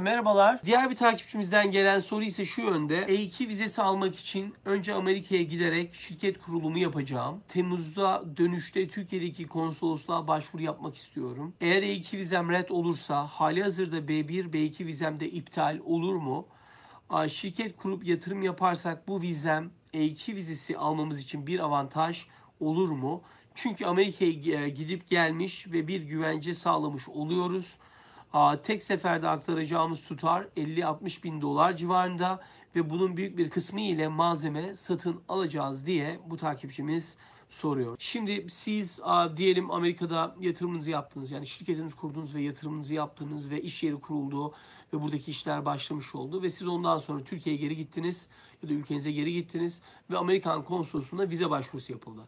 Merhabalar. Diğer bir takipçimizden gelen soru ise şu yönde. E2 vizesi almak için önce Amerika'ya giderek şirket kurulumu yapacağım. Temmuz'da dönüşte Türkiye'deki konsolosluğa başvuru yapmak istiyorum. Eğer E2 vizem red olursa hali hazırda B1, B2 de iptal olur mu? Şirket kurup yatırım yaparsak bu vizem E2 vizesi almamız için bir avantaj olur mu? Çünkü Amerika'ya e, gidip gelmiş ve bir güvence sağlamış oluyoruz tek seferde aktaracağımız tutar 50-60 bin dolar civarında ve bunun büyük bir kısmı ile malzeme satın alacağız diye bu takipçimiz soruyor. Şimdi siz diyelim Amerika'da yatırımınızı yaptınız. Yani şirketiniz kurdunuz ve yatırımınızı yaptınız ve iş yeri kuruldu ve buradaki işler başlamış oldu ve siz ondan sonra Türkiye'ye geri gittiniz ya da ülkenize geri gittiniz ve Amerikan konsolosluğuna vize başvurusu yapıldı.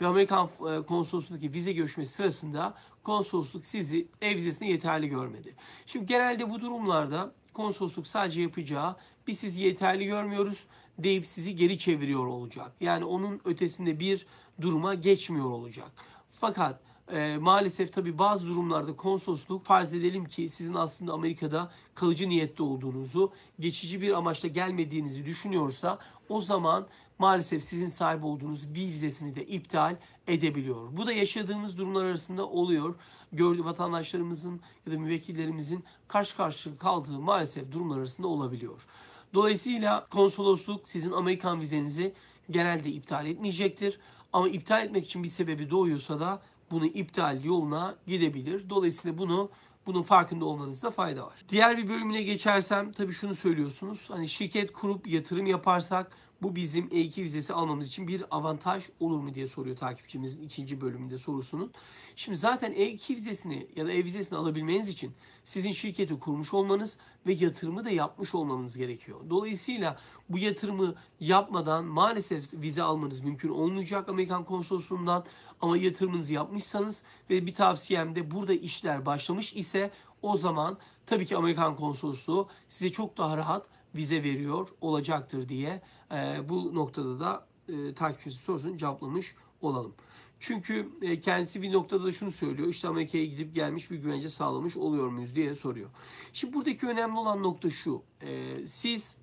Ve Amerikan e, konsolosluğundaki vize görüşmesi sırasında konsolosluk sizi ev vizesine yeterli görmedi. Şimdi genelde bu durumlarda konsolosluk sadece yapacağı biz sizi yeterli görmüyoruz deyip sizi geri çeviriyor olacak. Yani onun ötesinde bir duruma geçmiyor olacak. Fakat e, maalesef tabi bazı durumlarda konsolosluk farz edelim ki sizin aslında Amerika'da kalıcı niyette olduğunuzu, geçici bir amaçla gelmediğinizi düşünüyorsa o zaman maalesef sizin sahip olduğunuz bir vizesini de iptal edebiliyor. Bu da yaşadığımız durumlar arasında oluyor. Gördü vatandaşlarımızın ya da müvekkillerimizin karşı karşıya kaldığı maalesef durumlar arasında olabiliyor. Dolayısıyla konsolosluk sizin Amerikan vizenizi genelde iptal etmeyecektir. Ama iptal etmek için bir sebebi doğuyorsa da bunu iptal yoluna gidebilir. Dolayısıyla bunu bunun farkında olmanızda fayda var. Diğer bir bölümüne geçersem tabii şunu söylüyorsunuz. Hani şirket kurup yatırım yaparsak bu bizim E2 vizesi almamız için bir avantaj olur mu diye soruyor takipçimizin ikinci bölümünde sorusunun. Şimdi zaten E2 vizesini ya da E vizesini alabilmeniz için sizin şirketi kurmuş olmanız ve yatırımı da yapmış olmanız gerekiyor. Dolayısıyla bu yatırımı yapmadan maalesef vize almanız mümkün olmayacak Amerikan konsolosluğundan. Ama yatırımınızı yapmışsanız ve bir tavsiyem de burada işler başlamış ise o zaman tabii ki Amerikan konsolosluğu size çok daha rahat vize veriyor olacaktır diye e, bu noktada da e, takipçisi sorusunu cevaplamış olalım. Çünkü e, kendisi bir noktada da şunu söylüyor. İşte Amerika'ya gidip gelmiş bir güvence sağlamış oluyor muyuz diye soruyor. Şimdi buradaki önemli olan nokta şu. E, siz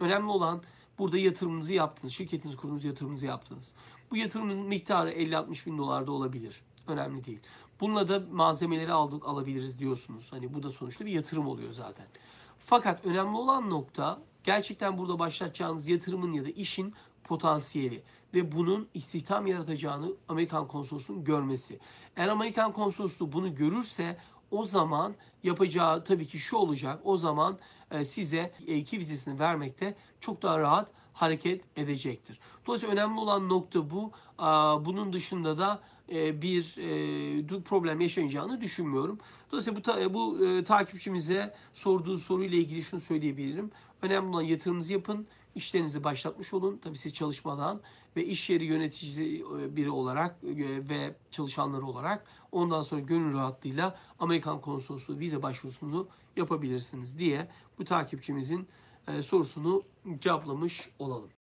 önemli olan burada yatırımınızı yaptınız. Şirketiniz kurduğunuz yatırımınızı yaptınız. Bu yatırımın miktarı 50-60 bin dolarda olabilir. Önemli değil. Bununla da malzemeleri aldık alabiliriz diyorsunuz. Hani bu da sonuçta bir yatırım oluyor zaten. Fakat önemli olan nokta gerçekten burada başlatacağınız yatırımın ya da işin potansiyeli ve bunun istihdam yaratacağını Amerikan konsolosunun görmesi. Eğer Amerikan konsolosluğu bunu görürse o zaman yapacağı tabii ki şu olacak. O zaman e, size E2 vizesini vermekte çok daha rahat hareket edecektir. Dolayısıyla önemli olan nokta bu. Bunun dışında da e, bir e, problem yaşanacağını düşünmüyorum. Dolayısıyla bu, bu e, takipçimize sorduğu soruyla ilgili şunu söyleyebilirim. Önemli olan yatırımınızı yapın, işlerinizi başlatmış olun. Tabii siz çalışmadan ve iş yeri yöneticisi biri olarak ve çalışanları olarak ondan sonra gönül rahatlığıyla Amerikan konsolosluğu vize başvurusunu yapabilirsiniz diye bu takipçimizin sorusunu cevaplamış olalım.